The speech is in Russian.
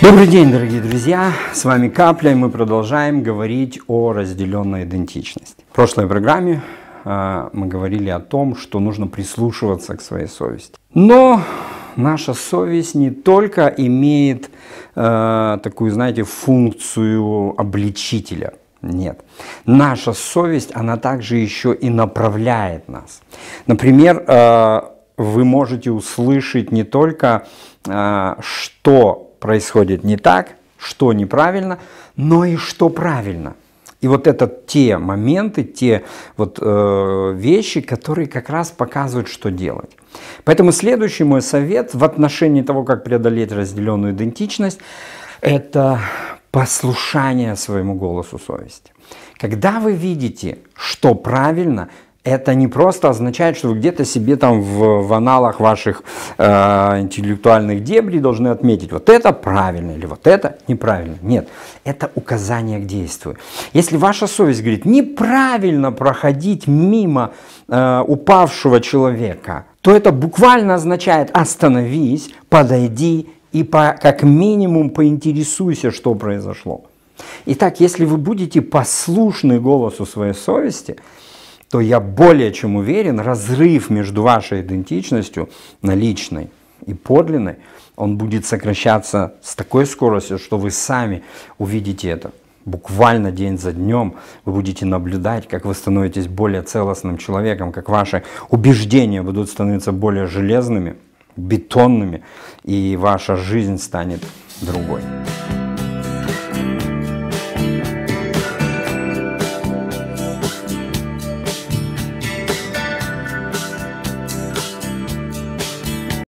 Добрый день, дорогие друзья! С вами Капля, и мы продолжаем говорить о разделенной идентичности. В прошлой программе э, мы говорили о том, что нужно прислушиваться к своей совести. Но наша совесть не только имеет э, такую, знаете, функцию обличителя. Нет. Наша совесть, она также еще и направляет нас. Например, э, вы можете услышать не только, э, что происходит не так, что неправильно, но и что правильно. И вот это те моменты, те вот э, вещи, которые как раз показывают, что делать. Поэтому следующий мой совет в отношении того, как преодолеть разделенную идентичность, это послушание своему голосу совести. Когда вы видите, что правильно – это не просто означает, что вы где-то себе там в, в аналах ваших э, интеллектуальных дебри должны отметить, вот это правильно или вот это неправильно. Нет, это указание к действию. Если ваша совесть говорит, неправильно проходить мимо э, упавшего человека, то это буквально означает остановись, подойди и по, как минимум поинтересуйся, что произошло. Итак, если вы будете послушны голосу своей совести, то я более чем уверен, разрыв между вашей идентичностью, наличной и подлинной, он будет сокращаться с такой скоростью, что вы сами увидите это. Буквально день за днем вы будете наблюдать, как вы становитесь более целостным человеком, как ваши убеждения будут становиться более железными, бетонными, и ваша жизнь станет другой.